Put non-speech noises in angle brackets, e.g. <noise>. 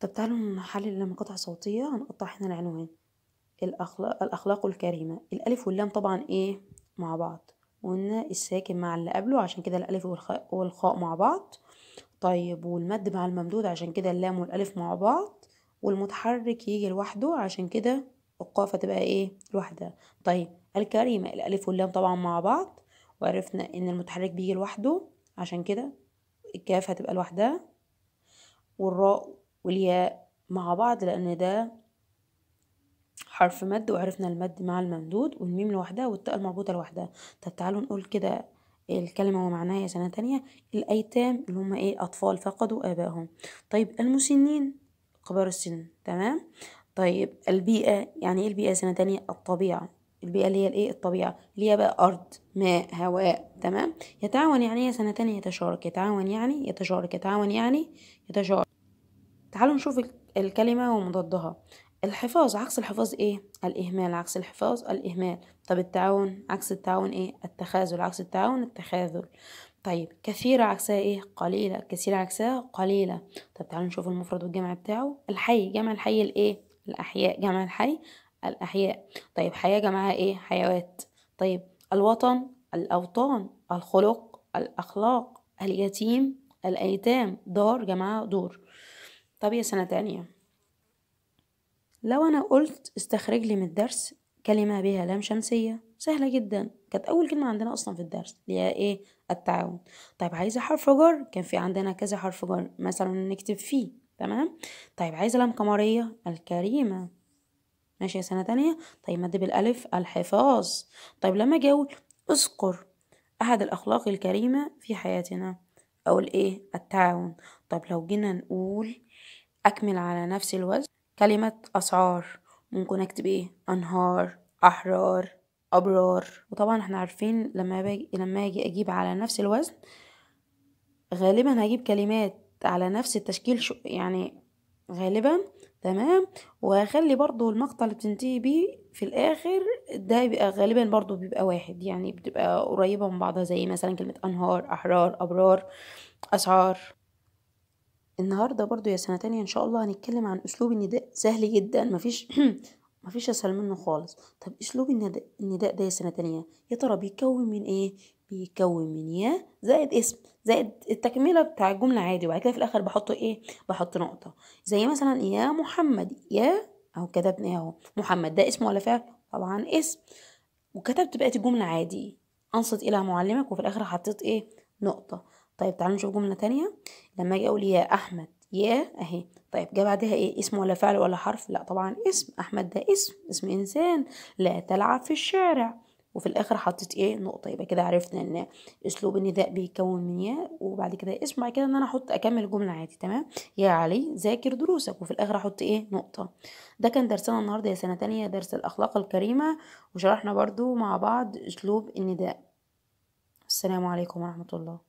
طب تعالوا نحلل المقاطع صوتية هنقطع هنا العنوان الأخلاق, الأخلاق الكريمة الألف واللام طبعا إيه مع بعض وقلنا الساكن مع اللي قبله عشان كده الألف والخاء, والخاء مع بعض طيب والمد مع الممدود عشان كده اللام والألف مع بعض والمتحرك يجي لوحده عشان كده القافة تبقى إيه لوحدها طيب الكريمة الألف واللام طبعا مع بعض وعرفنا إن المتحرك بيجي لوحده عشان كده الكاف هتبقى لوحدها والراء والياء مع بعض لأن ده حرف مد وعرفنا المد مع الممدود والميم لوحدها والتاء المربوطة لوحدها طب تعالوا نقول كده الكلمة ومعناها يا سنة تانية الأيتام اللي هم إيه أطفال فقدوا آبائهم طيب المسنين كبار السن تمام طيب البيئة يعني إيه البيئة سنة تانية الطبيعة البيئة اللي هي الإيه الطبيعة اللي هي بقى أرض ماء هواء تمام يتعاون يعني إيه سنة تانية يتشارك يتعاون يعني يتشارك يتعاون يعني يتشارك تعالوا نشوف الكلمة ومضادها الحفاظ عكس الحفاظ ايه الاهمال عكس الحفاظ الاهمال طب التعاون عكس التعاون ايه التخاذل عكس التعاون التخاذل طيب كثيرة عكسها ايه قليلة كثيرة عكسها قليلة طب تعالوا نشوف المفرد والجمع بتاعه الحي جمع الحي الايه الاحياء جمع الحي الاحياء طيب حياة جمعها ايه حيوات طيب الوطن الاوطان الخلق الاخلاق اليتيم الايتام دار جمعها دور طب يا سنة تانية لو أنا قلت استخرج لي من الدرس كلمة بها لام شمسية سهلة جدا كانت أول كلمة عندنا أصلا في الدرس اللي هي إيه التعاون طيب عايزة حرف جر كان في عندنا كذا حرف جر مثلا نكتب فيه تمام طيب عايزة لام قمرية الكريمة ماشي يا سنة تانية طيب مد بالألف الحفاظ طيب لما أجي أقول اذكر أحد الأخلاق الكريمة في حياتنا أقول إيه التعاون طب لو جينا نقول أكمل على نفس الوزن كلمة أسعار ممكن أكتب إيه أنهار أحرار أبرار وطبعا احنا عارفين لما باجي لما أجي أجيب على نفس الوزن غالبا هجيب كلمات على نفس التشكيل شو يعني غالبا تمام وهخلي برضو المقطع اللي بتنتهي بيه في الاخر ده بيبقى غالبا برضو بيبقى واحد يعني بتبقى قريبة من بعضها زي مثلا كلمة انهار احرار ابرار اسعار النهاردة برضو يا سنة تانية ان شاء الله هنتكلم عن اسلوب النداء سهل جدا مفيش <clears throat> مفيش اسهل منه خالص طب اسلوب النداء النداء ده يا سنة تانية يا ترى بيتكون من ايه بيكون من يا زائد اسم زائد التكملة بتاع الجملة عادي وبعد كده في الآخر بحط إيه بحط نقطة زي مثلا يا محمد يا أهو كتبنا إيه أهو محمد ده اسم ولا فعل طبعا اسم وكتبت بقية الجملة عادي أنصت إلى معلمك وفي الآخر حطيت إيه نقطة طيب تعالوا نشوف جملة تانية لما أجي أقول يا أحمد يا أهي طيب جه بعدها إيه اسم ولا فعل ولا حرف لا طبعا اسم أحمد ده اسم اسم إنسان لا تلعب في الشارع وفي الاخر حطيت ايه نقطه يبقى كده عرفنا ان اسلوب النداء بيتكون من ياء وبعد كده اسم بعد كده ان انا احط اكمل الجمله عادي تمام يا علي ذاكر دروسك وفي الاخر احط ايه نقطه ده كان درسنا النهارده يا سنه تانية درس الاخلاق الكريمه وشرحنا برضو مع بعض اسلوب النداء السلام عليكم ورحمه الله